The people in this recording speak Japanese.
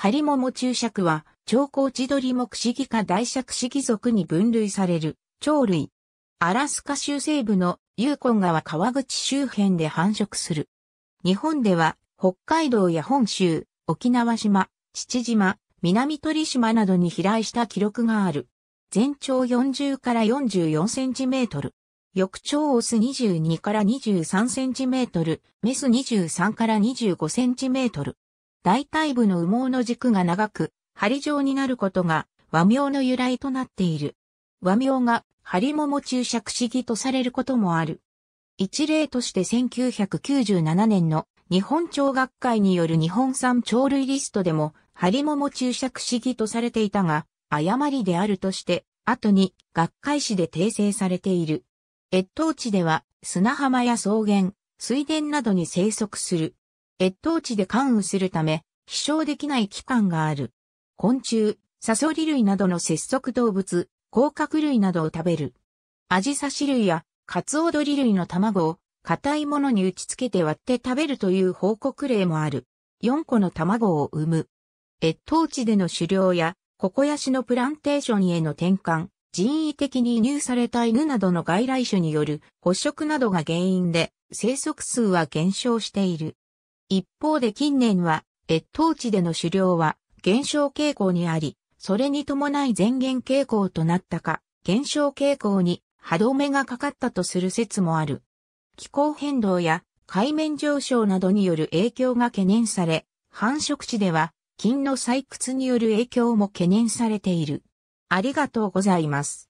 ハリモモ注釈は、超高地鳥目シギ科大尺シギ属に分類される、鳥類。アラスカ州西部のユーコン川川口周辺で繁殖する。日本では、北海道や本州、沖縄島、父島、南鳥島などに飛来した記録がある。全長40から44センチメートル。翌長オス22から23センチメートル、メス23から25センチメートル。大体部の羽毛の軸が長く、針状になることが和名の由来となっている。和名が針桃注釈主義とされることもある。一例として1997年の日本町学会による日本産鳥類リストでも、針桃注釈主義とされていたが、誤りであるとして、後に学会誌で訂正されている。越冬地では砂浜や草原、水田などに生息する越冬地で関羽するため、飛翔できない期間がある。昆虫、サソリ類などの節足動物、甲殻類などを食べる。アジサシ類やカツオドリ類の卵を硬いものに打ち付けて割って食べるという報告例もある。4個の卵を産む。越冬地での狩猟や、ココヤシのプランテーションへの転換、人為的に輸入された犬などの外来種による捕食などが原因で生息数は減少している。一方で近年は、越冬地での狩猟は減少傾向にあり、それに伴い前減傾向となったか、減少傾向に歯止めがかかったとする説もある。気候変動や海面上昇などによる影響が懸念され、繁殖地では、金の採掘による影響も懸念されている。ありがとうございます。